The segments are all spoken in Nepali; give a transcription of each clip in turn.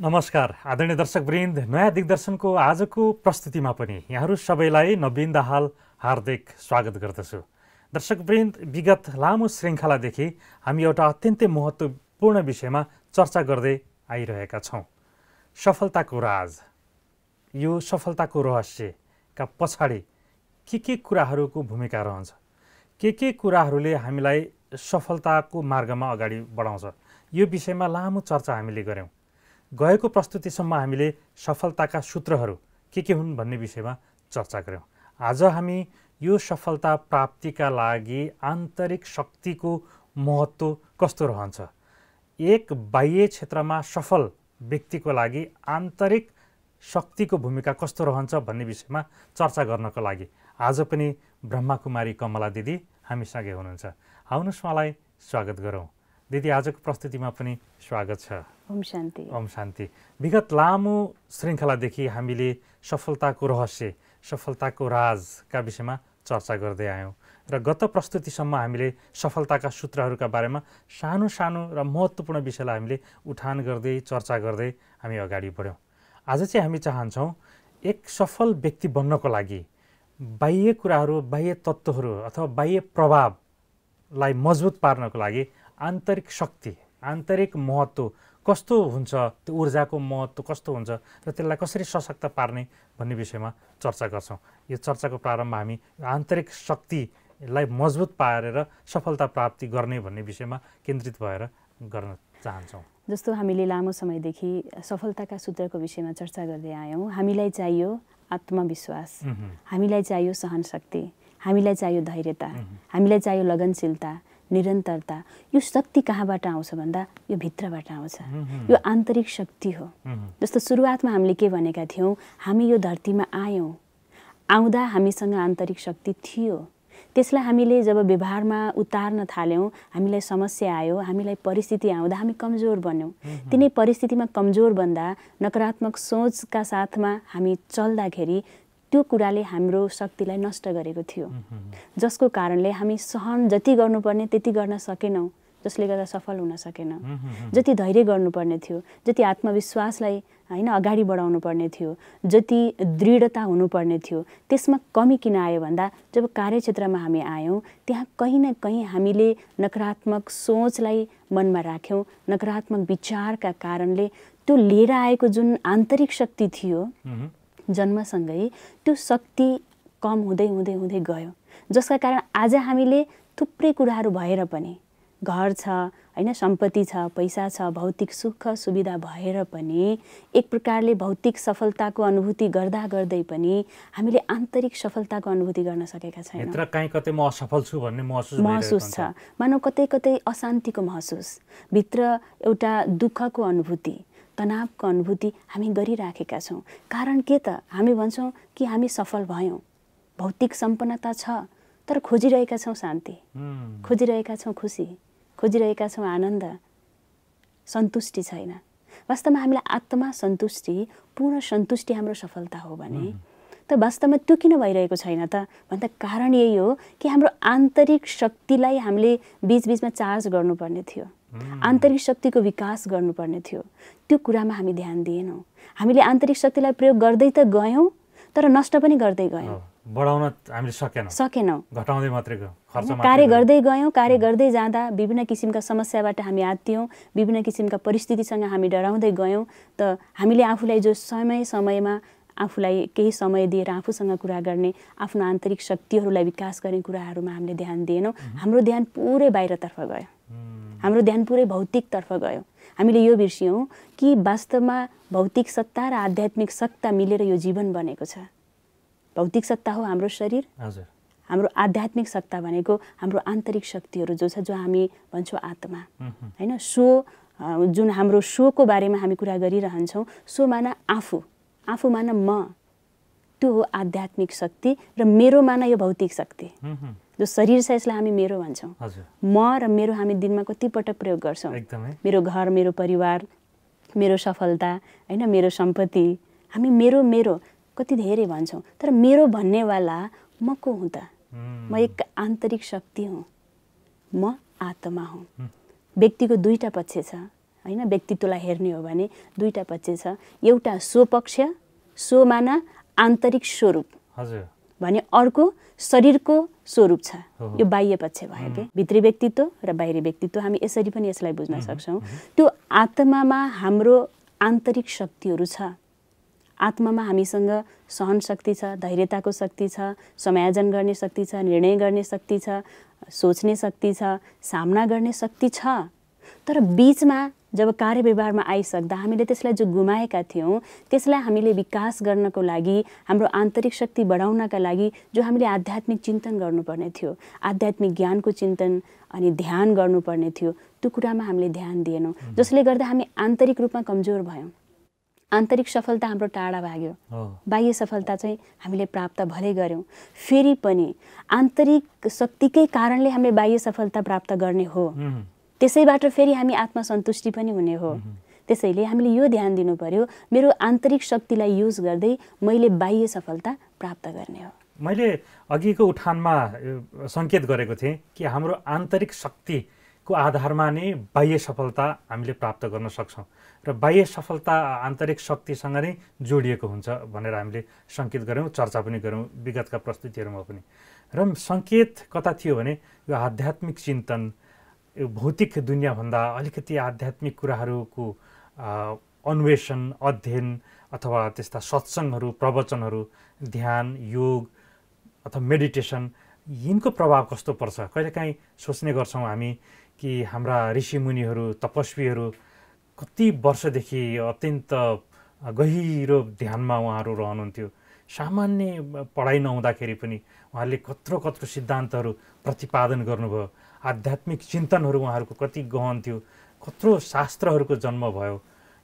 नमस्कार आदरणीय दर्शकवृन्द नयाँ दिग्दर्शनको आजको प्रस्तुतिमा पनि यहाँहरू सबैलाई नवीन दाहाल हार्दिक स्वागत गर्दछु दर्शकवृन्द विगत लामो श्रृङ्खलादेखि हामी एउटा अत्यन्तै महत्त्वपूर्ण विषयमा चर्चा गर्दै आइरहेका छौँ सफलताको राज यो सफलताको रहस्यका पछाडि के के कुराहरूको भूमिका रहन्छ के के कुराहरूले हामीलाई सफलताको मार्गमा अगाडि बढाउँछ यो विषयमा लामो चर्चा हामीले गऱ्यौँ गएको प्रस्तुतिसम्म हामीले सफलताका सूत्रहरू के के हुन् भन्ने विषयमा चर्चा गऱ्यौँ आज हामी यो सफलता प्राप्तिका लागि आन्तरिक शक्तिको महत्त्व कस्तो रहन्छ एक बाह्य क्षेत्रमा सफल व्यक्तिको लागि आन्तरिक शक्तिको भूमिका कस्तो रहन्छ भन्ने विषयमा चर्चा गर्नको लागि आज पनि ब्रह्माकुमारी कमला दिदी हामीसँगै हुनुहुन्छ आउनुहोस् उहाँलाई स्वागत गरौँ दिदी आजको प्रस्तुतिमा पनि स्वागत छ ओम शान्ति ओम शान्ति विगत लामो श्रृङ्खलादेखि हामीले सफलताको रहस्य सफलताको राजका विषयमा चर्चा गर्दै आयौँ र गत प्रस्तुतिसम्म हामीले सफलताका सूत्रहरूका बारेमा सानो सानो र महत्त्वपूर्ण विषयलाई हामीले उठान गर्दै चर्चा गर्दै हामी अगाडि बढ्यौँ आज चाहिँ हामी चाहन्छौँ एक सफल व्यक्ति बन्नको लागि बाह्य कुराहरू बाह्य तत्त्वहरू अथवा बाह्य प्रभावलाई मजबुत पार्नको लागि आन्तरिक शक्ति आन्तरिक महत्त्व कस्तो हुन्छ त्यो ऊर्जाको महत्त्व कस्तो हुन्छ र त्यसलाई कसरी सशक्त पार्ने भन्ने विषयमा चर्चा गर्छौँ यो चर्चाको प्रारम्भ हामी आन्तरिक शक्तिलाई मजबुत पारेर सफलता प्राप्ति गर्ने भन्ने विषयमा केन्द्रित भएर गर्न चाहन्छौँ जस्तो हामीले लामो समयदेखि सफलताका सूत्रको विषयमा चर्चा गर्दै आयौँ हामीलाई चाहियो आत्मविश्वास हामीलाई चाहियो सहनशक्ति हामीलाई चाहियो धैर्यता हामीलाई चाहियो लगनशीलता निरन्तरता यो शक्ति कहाँबाट आउँछ भन्दा यो भित्रबाट आउँछ यो आन्तरिक शक्ति हो जस्तो सुरुवातमा हामीले के भनेका थियौँ हामी यो धरतीमा आयौँ आउँदा हामीसँग आन्तरिक शक्ति थियो त्यसलाई हामीले जब व्यवहारमा उतार्न थाल्यौँ हामीलाई समस्या आयो हामीलाई परिस्थिति आउँदा हामी कमजोर बन्यौँ तिनै परिस्थितिमा कमजोर भन्दा नकारात्मक सोचका साथमा हामी चल्दाखेरि त्यो कुराले हाम्रो शक्तिलाई नष्ट गरेको थियो जसको कारणले हामी सहन जति गर्नुपर्ने त्यति गर्न सकेनौँ जसले गर्दा सफल हुन सकेन जति धैर्य गर्नुपर्ने थियो जति आत्मविश्वासलाई होइन अगाडि बढाउनु पर्ने थियो जति दृढता हुनुपर्ने थियो त्यसमा कमी किन आयो भन्दा जब कार्यक्षेत्रमा हामी आयौँ त्यहाँ कहीँ न कहीँ हामीले नकारात्मक सोचलाई मनमा राख्यौँ नकारात्मक विचारका कारणले त्यो लिएर आएको जुन आन्तरिक शक्ति थियो जन्मसँगै त्यो शक्ति कम हुँदै हुँदै हुँदै गयो जसका कारण आज हामीले थुप्रै कुराहरू भएर पनि घर छ होइन सम्पत्ति छ पैसा छ भौतिक सुख सुविधा भएर पनि एक प्रकारले भौतिक सफलताको अनुभूति गर्दा गर्दै पनि हामीले आन्तरिक सफलताको अनुभूति गर्न सकेका छैनौँ असफल छु भन्ने महसुस महसुस छ मानव कतै कतै अशान्तिको महसुस भित्र एउटा दुःखको अनुभूति तनावको अनुभूति हामी गरिराखेका छौँ कारण के त हामी भन्छौँ कि हामी सफल भयौँ भौतिक सम्पन्नता छ तर खोजिरहेका छौँ शान्ति खोजिरहेका छौँ खुसी खोजिरहेका छौँ आनन्द सन्तुष्टि छैन वास्तवमा हामीलाई आत्मा सन्तुष्टि पूर्ण सन्तुष्टि हाम्रो सफलता हो भने त वास्तवमा त्यो किन भइरहेको छैन त भन्दा कारण यही हो कि हाम्रो आन्तरिक शक्तिलाई हामीले बिचबिचमा चार्ज गर्नुपर्ने थियो आन्तरिक शक्तिको विकास गर्नुपर्ने थियो त्यो कुरामा हामी ध्यान दिएनौँ हामीले आन्तरिक शक्तिलाई प्रयोग गर्दै त गयौँ तर नष्ट पनि गर्दै गयौँ बढाउन हामीले सकेनौँ सकेनौँ घटाउँदै मात्रै कार्य गर्दै गयौँ कार्य गर्दै जाँदा विभिन्न किसिमका समस्याबाट हामी आत्त्यौँ विभिन्न किसिमका परिस्थितिसँग हामी डराउँदै गयौँ त हामीले आफूलाई जो समय समयमा आफूलाई केही समय दिएर आफूसँग कुरा गर्ने आफ्नो आन्तरिक शक्तिहरूलाई विकास गर्ने कुराहरूमा हामीले ध्यान दिएनौँ हाम्रो ध्यान पुरै बाहिरतर्फ गयो हाम्रो ध्यान पुरै भौतिकतर्फ गयो हामीले यो बिर्स्यौँ कि वास्तवमा भौतिक सत्ता र आध्यात्मिक सत्ता मिलेर यो जीवन बनेको छ भौतिक सत्ता हो हाम्रो शरीर हाम्रो आध्यात्मिक सत्ता भनेको हाम्रो आन्तरिक शक्तिहरू जो छ जो हामी भन्छौँ आत्मा होइन सो जुन हाम्रो सोको बारेमा हामी कुरा गरिरहन्छौँ सो माना आफू आफूमा न म त्यो हो आध्यात्मिक शक्ति र मेरोमा न यो भौतिक शक्ति जो शरीर छ यसलाई हामी मेरो भन्छौँ म र मेरो हामी दिनमा कतिपटक प्रयोग गर्छौँ मेरो घर मेरो परिवार मेरो सफलता होइन मेरो सम्पत्ति हामी मेरो मेरो कति धेरै भन्छौँ तर मेरो भन्नेवाला म को हुँ त म एक आन्तरिक शक्ति हुँ म आत्मा हुँ व्यक्तिको दुईवटा पक्ष छ होइन व्यक्तित्वलाई हेर्ने हो भने दुईवटा पक्ष छ एउटा स्वपक्ष स्वमाना आन्तरिक स्वरूप भने अर्को शरीरको स्वरूप छ यो बाह्य पक्ष भयो कि भित्री व्यक्तित्व र बाहिरी व्यक्तित्व हामी यसरी पनि यसलाई बुझ्न सक्छौँ त्यो आत्मामा हाम्रो आन्तरिक शक्तिहरू छ आत्मामा हामीसँग सहन शक्ति छ धैर्यताको शक्ति छ समायोजन गर्ने शक्ति छ निर्णय गर्ने शक्ति छ सोच्ने शक्ति छ सामना गर्ने शक्ति छ तर बिचमा जब कार्यव्यवहारमा आइसक्दा हामीले त्यसलाई जो गुमाएका थियौँ त्यसलाई हामीले विकास गर्नको लागि हाम्रो आन्तरिक शक्ति बढाउनका लागि जो हामीले आध्यात्मिक चिन्तन गर्नुपर्ने थियो आध्यात्मिक ज्ञानको चिन्तन अनि ध्यान गर्नुपर्ने थियो त्यो कुरामा हामीले ध्यान दिएनौँ जसले गर्दा हामी आन्तरिक रूपमा कमजोर भयौँ आन्तरिक सफलता हाम्रो टाढा भाग्यो बाह्य सफलता चाहिँ हामीले प्राप्त भलै गऱ्यौँ फेरि पनि आन्तरिक शक्तिकै कारणले हामीले बाह्य सफलता प्राप्त गर्ने हो त्यसैबाट फेरि हामी आत्मसन्तुष्टि पनि हुने हो त्यसैले हामीले यो ध्यान दिनु पर्यो मेरो आन्तरिक शक्तिलाई युज गर्दै मैले बाह्य सफलता प्राप्त गर्ने हो मैले अघिको उठानमा सङ्केत गरेको थिएँ कि हाम्रो आन्तरिक शक्तिको आधारमा नै बाह्य सफलता हामीले प्राप्त गर्न सक्छौँ र बाह्य सफलता आन्तरिक शक्तिसँग नै जोडिएको हुन्छ भनेर हामीले सङ्केत गऱ्यौँ चर्चा पनि गऱ्यौँ विगतका प्रस्तुतिहरूमा पनि र सङ्केत कता थियो भने यो आध्यात्मिक चिन्तन यो भौतिक दुनियाँभन्दा अलिकति आध्यात्मिक कुराहरूको अन्वेषण अध्ययन अथवा त्यस्ता सत्सङ्गहरू प्रवचनहरू ध्यान योग अथवा मेडिटेसन यिनको प्रभाव कस्तो पर्छ कहिलेकाहीँ सोच्ने गर्छौँ हामी कि हाम्रा ऋषिमुनिहरू तपस्वीहरू कति वर्षदेखि अत्यन्त गहिरो ध्यानमा उहाँहरू रहनुहुन्थ्यो सामान्य पढाइ नहुँदाखेरि पनि उहाँहरूले कत्रो कत्रो सिद्धान्तहरू प्रतिपादन गर्नुभयो आध्यात्मिक चिन्तनहरू उहाँहरूको कति गहन थियो कत्रो शास्त्रहरूको जन्म भयो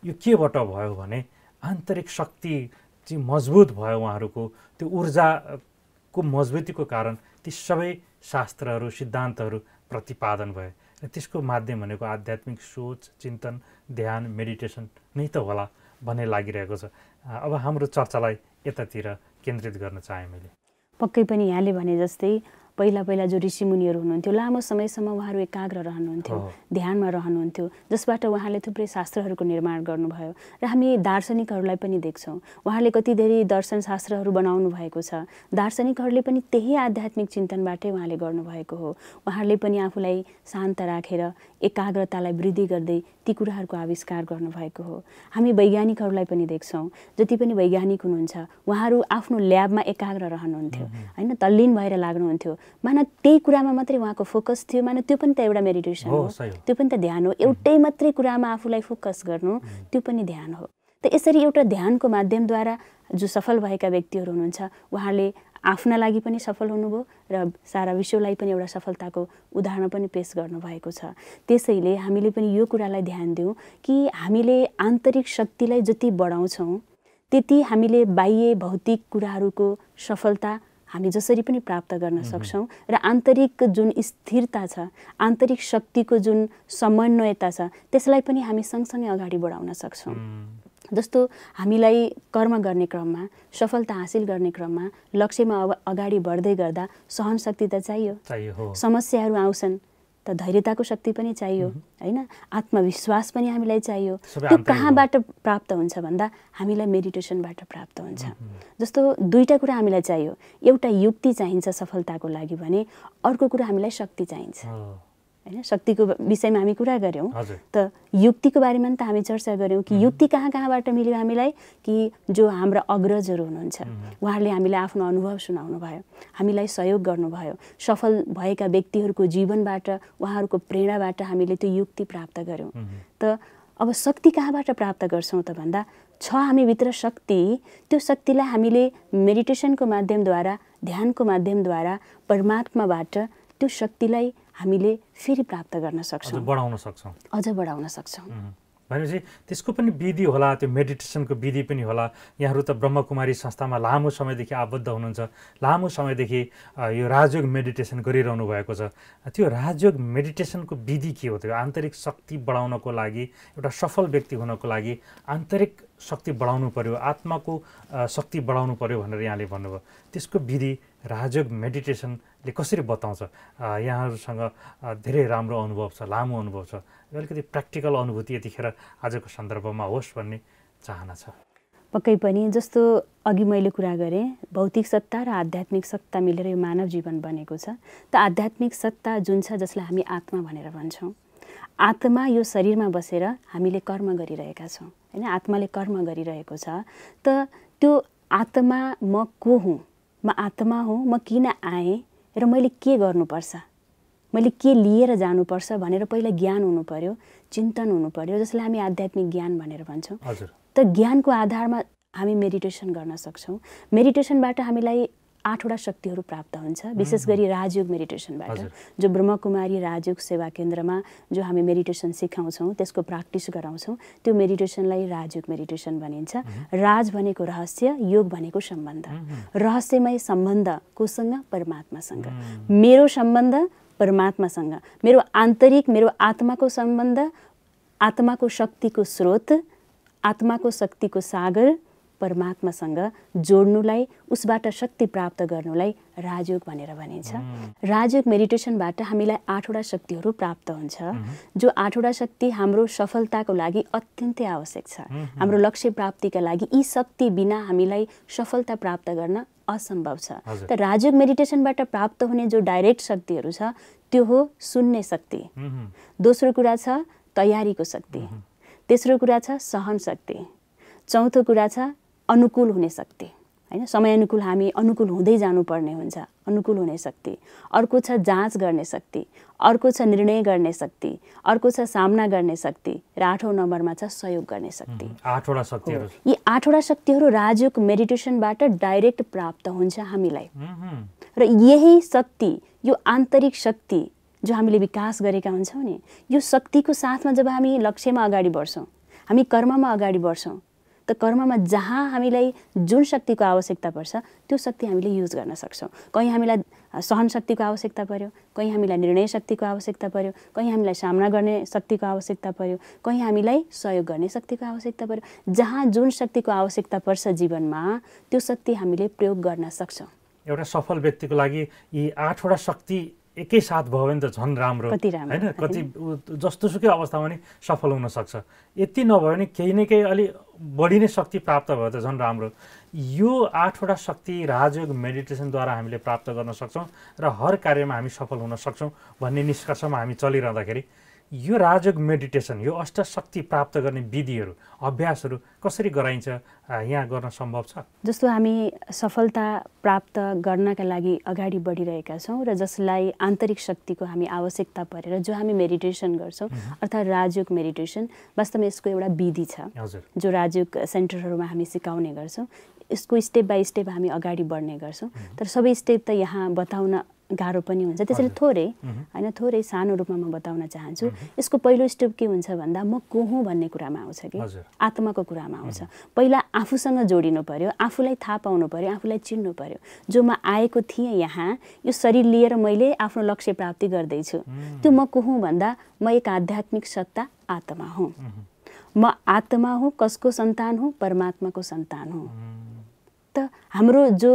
यो केबाट भयो भने आन्तरिक शक्ति चाहिँ मजबुत भयो उहाँहरूको त्यो ऊर्जाको मजबुतीको कारण ती सबै शास्त्रहरू सिद्धान्तहरू प्रतिपादन भए र त्यसको माध्यम भनेको आध्यात्मिक सोच चिन्तन ध्यान मेडिटेसन नै त होला भन्ने लागिरहेको छ अब हाम्रो चर्चालाई यतातिर केन्द्रित गर्न चाहेँ मैले पक्कै पनि यहाँले भने जस्तै पहिला पहिला जो ऋषिमुनिहरू हुनुहुन्थ्यो लामो समयसम्म उहाँहरू एकाग्र रहनुहुन्थ्यो ध्यानमा रहनुहुन्थ्यो जसबाट उहाँले थुप्रै शास्त्रहरूको निर्माण गर्नुभयो र हामी दार्शनिकहरूलाई पनि देख्छौँ उहाँले कति धेरै दर्शन शास्त्रहरू बनाउनु भएको छ दार्शनिकहरूले पनि त्यही आध्यात्मिक चिन्तनबाटै उहाँले गर्नुभएको हो उहाँहरूले पनि आफूलाई शान्त राखेर एकाग्रतालाई वृद्धि गर्दै ती कुराहरूको आविष्कार गर्नुभएको हो हामी वैज्ञानिकहरूलाई पनि देख्छौँ जति पनि वैज्ञानिक हुनुहुन्छ उहाँहरू आफ्नो ल्याबमा एकाग्र रहनुहुन्थ्यो होइन तल्लीन भएर लाग्नुहुन्थ्यो मान त्यही कुरामा मात्रै उहाँको फोकस थियो मान त्यो पनि त एउटा मेडिटेसन हो त्यो पनि त ध्यान हो एउटै मात्रै कुरामा आफूलाई फोकस गर्नु त्यो पनि ध्यान हो त यसरी एउटा ध्यानको माध्यमद्वारा जो सफल भएका व्यक्तिहरू हुनुहुन्छ उहाँले आफ्ना लागि पनि सफल हुनुभयो र सारा विश्वलाई पनि एउटा सफलताको उदाहरण पनि पेस गर्नुभएको छ त्यसैले हामीले पनि यो कुरालाई ध्यान दिउँ कि हामीले आन्तरिक शक्तिलाई जति बढाउँछौँ त्यति हामीले बाह्य भौतिक कुराहरूको सफलता हामी जसरी पनि प्राप्त गर्न सक्छौँ र आन्तरिक जुन स्थिरता छ आन्तरिक शक्तिको जुन समन्वयता छ त्यसलाई पनि हामी सँगसँगै अगाडि बढाउन सक्छौँ जस्तो हामीलाई कर्म गर्ने क्रममा सफलता हासिल गर्ने क्रममा लक्ष्यमा अब अगाडि बढ्दै गर्दा सहनशक्ति त चाहियो समस्याहरू आउँछन् त धैर्यताको शक्ति पनि चाहियो होइन आत्मविश्वास पनि हामीलाई चाहियो त्यो कहाँबाट प्राप्त हुन्छ भन्दा हामीलाई मेडिटेसनबाट प्राप्त हुन्छ जस्तो दुईवटा कुरा हामीलाई चाहियो एउटा युक्ति चाहिन्छ सफलताको लागि भने अर्को कुरा हामीलाई शक्ति चाहिन्छ होइन शक्तिको विषयमा हामी कुरा गऱ्यौँ त युक्तिको बारेमा नि त हामी चर्चा गऱ्यौँ कि युक्ति कहाँ कहाँबाट मिल्यो हामीलाई कि जो हाम्रा अग्रजहरू हुनुहुन्छ उहाँहरूले हामीलाई आफ्नो अनुभव सुनाउनु भयो हामीलाई सहयोग गर्नुभयो सफल भएका व्यक्तिहरूको जीवनबाट उहाँहरूको प्रेरणाबाट हामीले त्यो युक्ति प्राप्त गऱ्यौँ त अब शक्ति कहाँबाट प्राप्त गर्छौँ त भन्दा छ हामीभित्र शक्ति त्यो शक्तिलाई हामीले मेडिटेसनको माध्यमद्वारा ध्यानको माध्यमद्वारा परमात्माबाट त्यो शक्तिलाई हामीले फेरि प्राप्त गर्न सक्छौँ बढाउन सक्छौँ अझ बढाउन सक्छौँ भनेपछि त्यसको पनि विधि होला त्यो मेडिटेसनको विधि पनि होला यहाँहरू त ब्रह्मकुमारी संस्थामा लामो समयदेखि आबद्ध हुनुहुन्छ लामो समयदेखि यो राजयोग मेडिटेसन गरिरहनु भएको छ त्यो राजयोग मेडिटेसनको विधि के हो त्यो आन्तरिक शक्ति बढाउनको लागि एउटा सफल व्यक्ति हुनको लागि आन्तरिक शक्ति बढाउनु पर्यो आत्माको शक्ति बढाउनु पर्यो भनेर यहाँले भन्नुभयो त्यसको विधि राजयोग मेडिटेसनले कसरी बताउँछ यहाँहरूसँग धेरै राम्रो अनुभव छ लामो अनुभव छ अलिकति प्र्याक्टिकल अनुभूति यतिखेर आजको सन्दर्भमा होस् भन्ने चाहना छ पक्कै पनि जस्तो अघि मैले कुरा गरेँ भौतिक सत्ता र आध्यात्मिक सत्ता मिलेर यो मानव जीवन बनेको छ त आध्यात्मिक सत्ता जुन छ जसलाई हामी आत्मा भनेर भन्छौँ आत्मा यो शरीरमा बसेर हामीले कर्म गरिरहेका छौँ होइन आत्माले कर्म गरिरहेको छ त त्यो आत्मा म को हुँ म आत्मा हुँ म किन आएँ र मैले के गर्नुपर्छ मैले के लिएर जानुपर्छ भनेर पहिला ज्ञान हुनु पर्यो चिन्तन हुनु पर्यो जसलाई हामी आध्यात्मिक ज्ञान भनेर भन्छौँ त ज्ञानको आधारमा हामी मेडिटेसन गर्न सक्छौँ मेडिटेसनबाट हामीलाई आठवटा शक्तिहरू प्राप्त हुन्छ विशेष गरी राजयोग मेडिटेसनबाट जो ब्रह्मकुमारी राजयोग सेवा केन्द्रमा जो हामी मेडिटेसन सिकाउँछौँ त्यसको प्र्याक्टिस गराउँछौँ त्यो मेडिटेसनलाई राजयोग मेडिटेसन भनिन्छ राज भनेको रहस्य योग भनेको सम्बन्ध रहस्यमय सम्बन्ध कोसँग परमात्मासँग मेरो सम्बन्ध परमात्मासँग मेरो आन्तरिक मेरो आत्माको सम्बन्ध आत्माको शक्तिको स्रोत आत्माको शक्तिको सागर परमात्मासँग जोड्नुलाई उसबाट शक्ति प्राप्त गर्नुलाई राजयोग भनेर भनिन्छ राजयोग मेडिटेसनबाट हामीलाई आठवटा शक्तिहरू प्राप्त हुन्छ जो आठवटा शक्ति हाम्रो सफलताको लागि अत्यन्तै आवश्यक छ हाम्रो लक्ष्य प्राप्तिका लागि यी शक्ति बिना हामीलाई सफलता प्राप्त गर्न असम्भव छ त राजयोग मेडिटेसनबाट प्राप्त हुने जो डाइरेक्ट शक्तिहरू छ त्यो हो सुन्ने शक्ति दोस्रो कुरा छ तयारीको शक्ति तेस्रो कुरा छ सहन शक्ति चौथो कुरा छ अनुकूल हुने शक्ति होइन समयअनुकूल हामी अनुकूल हुँदै जानुपर्ने हुन्छ अनुकूल हुने शक्ति अर्को छ जाँच गर्ने शक्ति अर्को छ निर्णय गर्ने शक्ति अर्को छ सामना गर्ने शक्ति र आठौँ नम्बरमा छ सहयोग गर्ने शक्ति आठवटा शक्तिहरू यी आठवटा शक्तिहरू राजयोग मेडिटेसनबाट डाइरेक्ट प्राप्त हुन्छ हामीलाई र यही शक्ति यो आन्तरिक शक्ति जो हामीले विकास गरेका हुन्छौँ नि यो शक्तिको साथमा जब हामी लक्ष्यमा अगाडि बढ्छौँ हामी कर्ममा अगाडि बढ्छौँ त कर्ममा जहाँ हामीलाई जुन शक्तिको आवश्यकता पर्छ त्यो शक्ति हामीले युज गर्न सक्छौँ कहीँ हामीलाई सहन शक्तिको आवश्यकता पर्यो कहीँ हामीलाई निर्णय शक्तिको आवश्यकता पर्यो कहीँ हामीलाई सामना गर्ने शक्तिको आवश्यकता पर्यो कहीँ हामीलाई सहयोग गर्ने शक्तिको आवश्यकता पर्यो जहाँ जुन शक्तिको आवश्यकता पर्छ जीवनमा त्यो शक्ति हामीले प्रयोग गर्न सक्छौँ एउटा सफल व्यक्तिको लागि यी आठवटा शक्ति एकैसाथ भयो भने त झन् राम्रो होइन कति जस्तोसुकै अवस्थामा पनि सफल हुनसक्छ यति नभयो भने केही न केही अलिक बढी नै शक्ति प्राप्त भयो त झन् राम्रो यो आठवटा शक्ति राजयोग मेडिटेसनद्वारा हामीले प्राप्त गर्न सक्छौँ र हर कार्यमा हामी सफल हुन सक्छौँ भन्ने निष्कर्षमा हामी चलिरहँदाखेरि यो राजयोग मेडिटेसन यो अष्ट शक्ति प्राप्त गर्ने विधिहरू अभ्यासहरू कसरी गराइन्छ यहाँ गर्न सम्भव छ जस्तो हामी सफलता प्राप्त गर्नका लागि अगाडि बढिरहेका छौँ र जसलाई आन्तरिक शक्तिको हामी आवश्यकता परेर जो हामी मेडिटेसन गर्छौँ अर्थात् राजयोग मेडिटेसन वास्तवमा यसको एउटा विधि छ जो राजयोग सेन्टरहरूमा हामी सिकाउने गर्छौँ यसको स्टेप बाई स्टेप हामी अगाडि बढ्ने गर्छौँ तर सबै स्टेप त यहाँ बताउन गाह्रो पनि हुन्छ त्यसैले थोरै होइन थोरै सानो रूपमा म बताउन चाहन्छु यसको पहिलो स्टेप के हुन्छ भन्दा म को हुँ भन्ने कुरामा आउँछ कि आत्माको कुरामा आउँछ पहिला आफूसँग जोडिनु पर्यो आफूलाई थाहा पाउनु पर्यो आफूलाई चिन्नु पर्यो जो म आएको थिएँ यहाँ यो शरीर लिएर मैले आफ्नो लक्ष्य प्राप्ति गर्दैछु त्यो म को हुँ भन्दा म एक आध्यात्मिक सत्ता आत्मा हुँ म आत्मा हुँ कसको सन्तान हुँ परमात्माको सन्तान हुँ त हाम्रो जो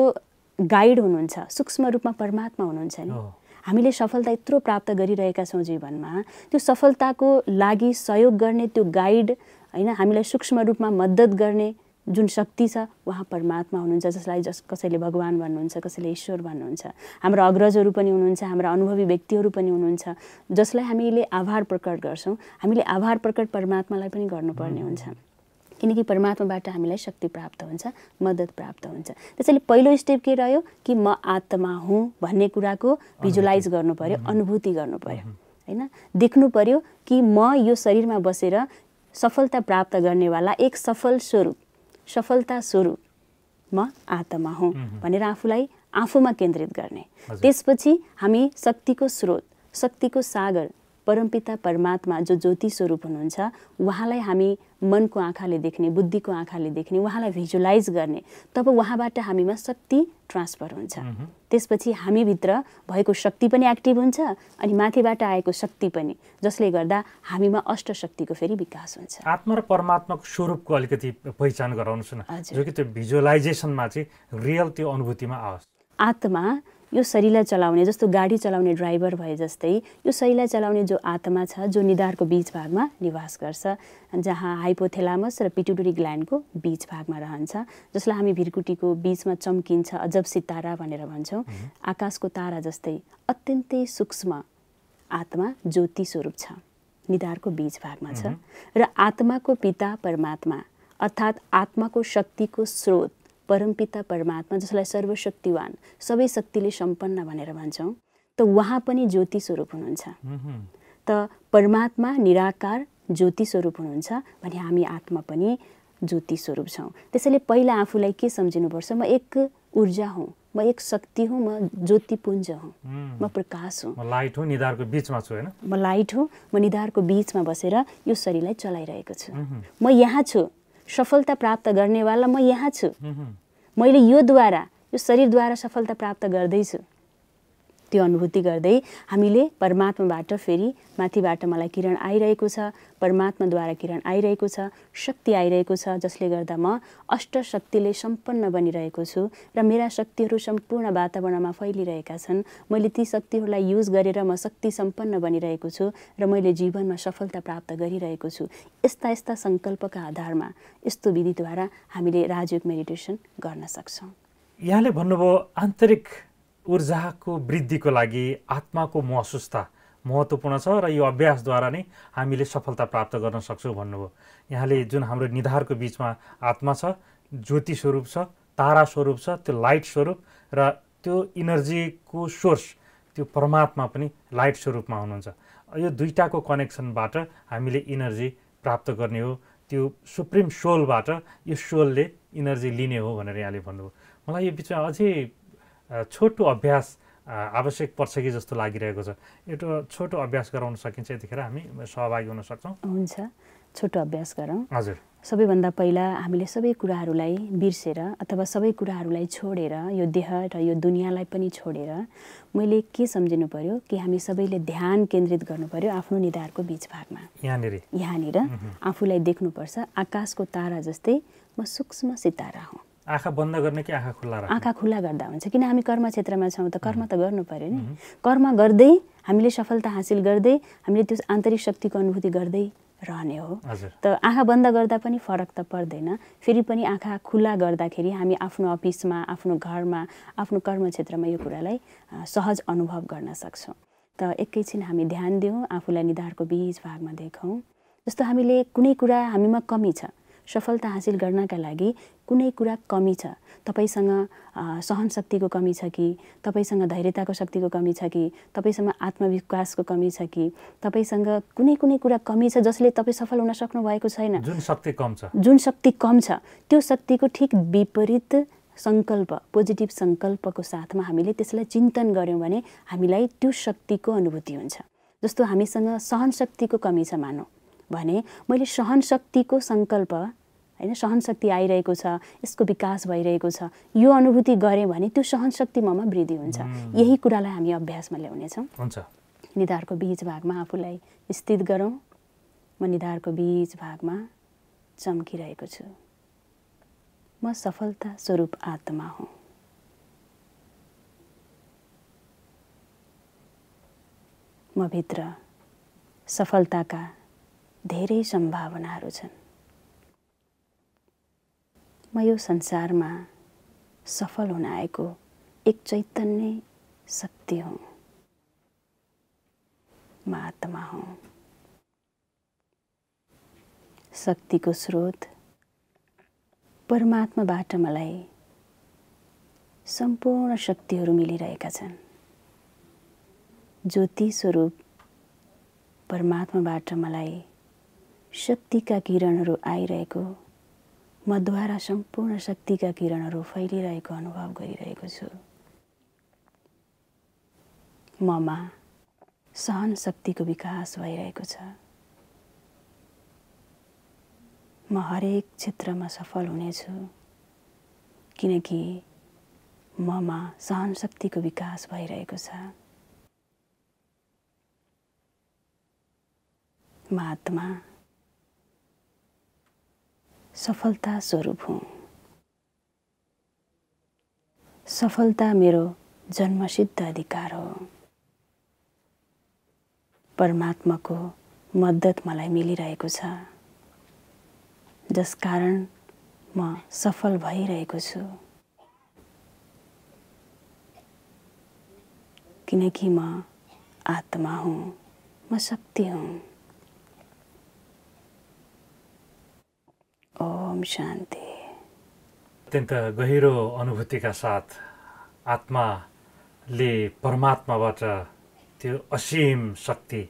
गाइड हुनुहुन्छ सूक्ष्म रूपमा परमात्मा हुनुहुन्छ नि हामीले सफलता यत्रो प्राप्त गरिरहेका छौँ जीवनमा त्यो सफलताको लागि सहयोग गर्ने त्यो गाइड होइन हामीलाई सूक्ष्म रूपमा मद्दत गर्ने जुन शक्ति छ उहाँ परमात्मा हुनुहुन्छ जसलाई जस कसैले भगवान् भन्नुहुन्छ कसैले ईश्वर भन्नुहुन्छ हाम्रो अग्रजहरू पनि हुनुहुन्छ हाम्रा अनुभवी व्यक्तिहरू पनि हुनुहुन्छ जसलाई हामीले आभार प्रकट गर्छौँ हामीले आभार प्रकट परमात्मालाई पनि गर्नुपर्ने हुन्छ किनकि परमात्माबाट हामीलाई शक्ति प्राप्त हुन्छ मद्दत प्राप्त हुन्छ त्यसैले पहिलो स्टेप के रह्यो कि म आत्मा हुँ भन्ने कुराको भिजुलाइज गर्नु पऱ्यो अनुभूति गर्नु पऱ्यो होइन देख्नु पऱ्यो कि म यो शरीरमा बसेर सफलता प्राप्त गर्नेवाला एक सफल स्वरूप सफलता स्वरूप म आत्मा हुँ भनेर आफूलाई आफूमा केन्द्रित गर्ने त्यसपछि हामी शक्तिको स्रोत शक्तिको सागर परमपिता परमात्मा जो ज्योति स्वरूप हुनुहुन्छ उहाँलाई हामी मनको आँखाले देख्ने बुद्धिको आँखाले देख्ने उहाँलाई भिजुलाइज गर्ने तब उहाँबाट हामीमा शक्ति ट्रान्सफर हुन्छ त्यसपछि हामीभित्र भएको शक्ति पनि एक्टिभ हुन्छ अनि माथिबाट आएको शक्ति पनि जसले गर्दा हामीमा अष्ट शक्तिको फेरि विकास हुन्छ आत्मा र परमात्माको स्वरूपको अलिकति पहिचान गराउनुहोस् न जो त्यो भिजुअलाइजेसनमा चाहिँ रियल त्यो अनुभूतिमा आओस् आत्मा यो शरीरलाई चलाउने जस्तो गाडी चलाउने ड्राइभर भए जस्तै यो शरीरलाई चलाउने जो आत्मा छ जो निधारको बीच भागमा निवास गर्छ जहाँ हाइपोथेलामस र पिटुडरी ग्ल्यान्डको बीच भागमा रहन्छ जसलाई हामी भिरकुटीको बीचमा चम्किन्छ अजब सितारा भनेर भन्छौँ आकाशको तारा जस्तै अत्यन्तै सूक्ष्म आत्मा ज्योति स्वरूप छ निधारको बीच भागमा छ र आत्माको पिता परमात्मा अर्थात् आत्माको शक्तिको स्रोत परमपिता परमात्मा जसलाई सर्वशक्तिवान सबै शक्तिले सम्पन्न भनेर भन्छौँ त उहाँ पनि ज्योति स्वरूप हुनुहुन्छ त परमात्मा निराकार ज्योति स्वरूप हुनुहुन्छ भने हामी आत्मा पनि ज्योति स्वरूप छौँ त्यसैले पहिला आफूलाई के सम्झिनुपर्छ म एक ऊर्जा हुँ म एक शक्ति हुँ म ज्योतिपुञ्ज हुँ म प्रकाश हुँ म लाइट हुँ निधारको बिचमा छु होइन म लाइट हुँ म निधारको बिचमा बसेर यो शरीरलाई चलाइरहेको छु म यहाँ छु सफलता प्राप्त गर्नेवाला म यहाँ छु मैले योद्वारा यो शरीरद्वारा सफलता प्राप्त गर्दैछु त्यो अनुभूति गर्दै हामीले परमात्माबाट फेरि माथिबाट मलाई किरण आइरहेको छ परमात्माद्वारा किरण आइरहेको छ शक्ति आइरहेको छ जसले गर्दा म अष्ट शक्तिले सम्पन्न बनिरहेको छु र मेरा शक्तिहरू सम्पूर्ण वातावरणमा फैलिरहेका छन् मैले ती शक्तिहरूलाई युज गरेर म शक्ति सम्पन्न बनिरहेको छु र मैले जीवनमा सफलता प्राप्त गरिरहेको छु यस्ता यस्ता सङ्कल्पका आधारमा यस्तो विधिद्वारा हामीले राजयोग मेडिटेसन गर्न सक्छौँ यहाँले भन्नुभयो आन्तरिक ऊर्जाको वृद्धिको लागि आत्माको महसुसता महत्त्वपूर्ण छ र यो अभ्यासद्वारा नै हामीले सफलता प्राप्त गर्न सक्छौँ भन्नुभयो यहाँले जुन हाम्रो निधारको बिचमा आत्मा छ ज्योति स्वरूप छ तारा स्वरूप छ त्यो लाइट स्वरूप र त्यो इनर्जीको सोर्स त्यो परमात्मा पनि लाइट स्वरूपमा हुनुहुन्छ यो दुईवटाको कनेक्सनबाट हामीले इनर्जी प्राप्त गर्ने हो त्यो सुप्रिम सोलबाट यो सोलले इनर्जी लिने हो भनेर यहाँले भन्नुभयो मलाई यो बिचमा अझै छोटो अभ्यास आवश्यक पर्छ कि जस्तो लागिरहेको छ एउटा छोटो अभ्यास गराउन सकिन्छ यतिखेर हामी सहभागी हुन सक्छौँ हुन्छ छोटो अभ्यास गरौँ हजुर सबैभन्दा पहिला हामीले सबै कुराहरूलाई बिर्सेर अथवा सबै कुराहरूलाई छोडेर यो देह र यो दुनियाँलाई पनि छोडेर मैले के सम्झिनु पर्यो कि हामी सबैले ध्यान केन्द्रित गर्नु पर्यो आफ्नो निधारको बिच भागमा यहाँनिर यहाँनिर आफूलाई देख्नुपर्छ आकाशको तारा जस्तै म सूक्ष्म सितारा हुँ आँखा बन्द गर्ने कि आँखा खुल्ला आँखा खुल्ला गर्दा हुन्छ किन हामी कर्म क्षेत्रमा छौँ त कर्म त गर्नु पऱ्यो नि कर्म गर्दै हामीले सफलता हासिल गर्दै हामीले त्यो आन्तरिक शक्तिको अनुभूति गर्दै रहने हो त आँखा बन्द गर्दा पनि फरक त पर्दैन फेरि पनि आँखा खुल्ला गर्दाखेरि हामी आफ्नो अफिसमा आफ्नो घरमा आफ्नो कर्म क्षेत्रमा यो कुरालाई सहज अनुभव गर्न सक्छौँ त एकैछिन हामी ध्यान दिउँ आफूलाई निधारको बिच भागमा देखौँ जस्तो हामीले कुनै कुरा हामीमा कमी छ सफलता हासिल गर्नका लागि कुनै कुरा कमी छ तपाईँसँग सहन शक्तिको कमी छ कि तपाईँसँग धैर्यताको शक्तिको कमी छ कि तपाईँसँग आत्मविश्वासको कमी छ कि तपाईँसँग कुनै कुनै कुरा कमी छ जसले तपाईँ सफल हुन सक्नु भएको छैन जुन शक्ति कम छ जुन शक्ति कम छ त्यो शक्तिको ठिक विपरीत सङ्कल्प पोजिटिभ सङ्कल्पको साथमा हामीले त्यसलाई चिन्तन गऱ्यौँ भने हामीलाई त्यो शक्तिको अनुभूति हुन्छ जस्तो हामीसँग सहन शक्तिको कमी छ मानौँ भने मैले सहन शक्तिको सङ्कल्प होइन सहनशक्ति आइरहेको छ यसको विकास भइरहेको छ यो अनुभूति गऱ्यौँ भने त्यो सहनशक्ति ममा वृद्धि हुन्छ यही कुरालाई हामी अभ्यासमा ल्याउनेछौँ हुन्छ निधारको बिच भागमा आफूलाई स्थित गरौँ म निधारको बिच भागमा चम्किरहेको छु म सफलता स्वरूप आत्मा हुँ म भित्र सफलताका धेरै सम्भावनाहरू छन् म यो संसारमा सफल हुन आएको एक चैतन्य शक्ति हुँ म आत्मा हुँ शक्तिको स्रोत परमात्माबाट मलाई सम्पूर्ण शक्तिहरू मिलिरहेका छन् ज्योति स्वरूप परमात्माबाट मलाई शक्तिका किरणहरू आइरहेको मद्वारा सम्पूर्ण शक्तिका किरणहरू फैलिरहेको अनुभव गरिरहेको छु ममा सहन शक्तिको विकास भइरहेको छ म हरेक क्षेत्रमा सफल हुनेछु किनकि ममा सहन शक्तिको विकास भइरहेको छ महात्मा सफलता स्वरूप हुँ सफलता मेरो जन्मसिद्ध अधिकार हो परमात्माको मद्दत मलाई मिलिरहेको छ जस कारण म सफल भइरहेको छु किनकि म आत्मा हुँ म शक्ति हुँ ओम शान्ति अत्यन्त गहिरो अनुभूतिका साथ आत्माले परमात्माबाट त्यो असीम शक्ति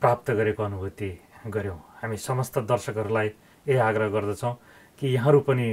प्राप्त गरेको अनुभूति गऱ्यौँ हामी समस्त दर्शकहरूलाई यही आग्रह गर्दछौँ कि यहाँहरू पनि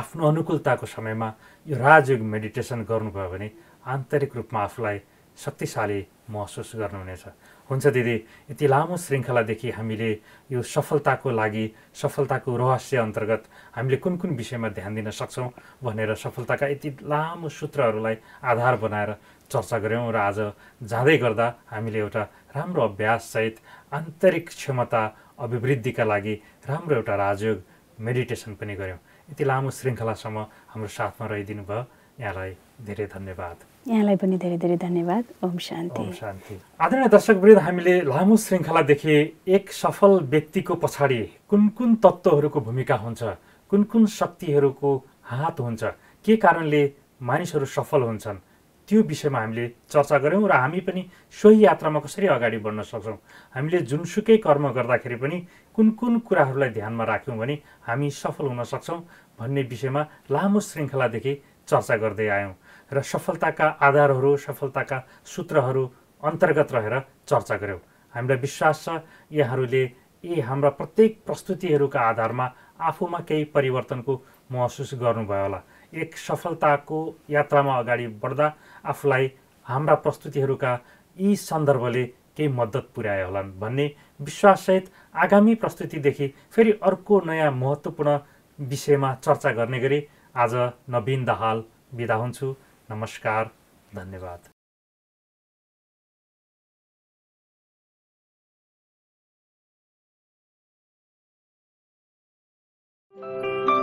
आफ्नो अनुकूलताको समयमा यो राजयोग मेडिटेसन गर्नुभयो भने आन्तरिक रूपमा आफूलाई शक्तिशाली महसुस गर्नुहुनेछ हुन्छ दिदी यति लामो श्रृङ्खलादेखि हामीले यो सफलताको लागि सफलताको रहस्य अन्तर्गत हामीले कुन कुन विषयमा ध्यान दिन सक्छौँ भनेर सफलताका यति लामो सूत्रहरूलाई आधार बनाएर चर्चा गऱ्यौँ र आज जाँदै गर्दा हामीले एउटा राम्रो अभ्याससहित आन्तरिक क्षमता अभिवृद्धिका लागि राम्रो एउटा राजयोग मेडिटेसन पनि गऱ्यौँ यति लामो श्रृङ्खलासम्म हाम्रो साथमा रहिदिनु भयो यहाँलाई धेरै धन्यवाद यहाँलाई पनि धेरै धेरै धन्यवाद ओम शान्ति ओम शान्ति आदरणीय दर्शकवृन्द हामीले लामो श्रृङ्खलादेखि एक सफल व्यक्तिको पछाडि कुन कुन तत्त्वहरूको भूमिका हुन्छ कुन कुन शक्तिहरूको हात हुन्छ के कारणले मानिसहरू सफल हुन्छन् त्यो विषयमा हामीले चर्चा गऱ्यौँ र हामी पनि सोही यात्रामा कसरी अगाडि बढ्न सक्छौँ हामीले जुनसुकै कर्म गर्दाखेरि पनि कुन कुन कुराहरूलाई ध्यानमा राख्यौँ भने हामी सफल हुन सक्छौँ भन्ने विषयमा लामो श्रृङ्खलादेखि चर्चा गर्दै आयौँ र सफलताका आधारहरू सफलताका सूत्रहरू अन्तर्गत रहेर चर्चा गऱ्यौँ हामीलाई विश्वास छ यहाँहरूले यी हाम्रा प्रत्येक प्रस्तुतिहरूका आधारमा आफूमा केही परिवर्तनको महसुस गर्नुभयो होला एक सफलताको यात्रामा अगाडि बढ्दा आफूलाई हाम्रा प्रस्तुतिहरूका यी सन्दर्भले केही मद्दत पुर्यायो होलान् भन्ने विश्वाससहित आगामी प्रस्तुतिदेखि फेरि अर्को नयाँ महत्त्वपूर्ण विषयमा चर्चा गर्ने गरी आज नवीन दाहाल बिदा हुन्छु नमस्कार धन्यवाद thank you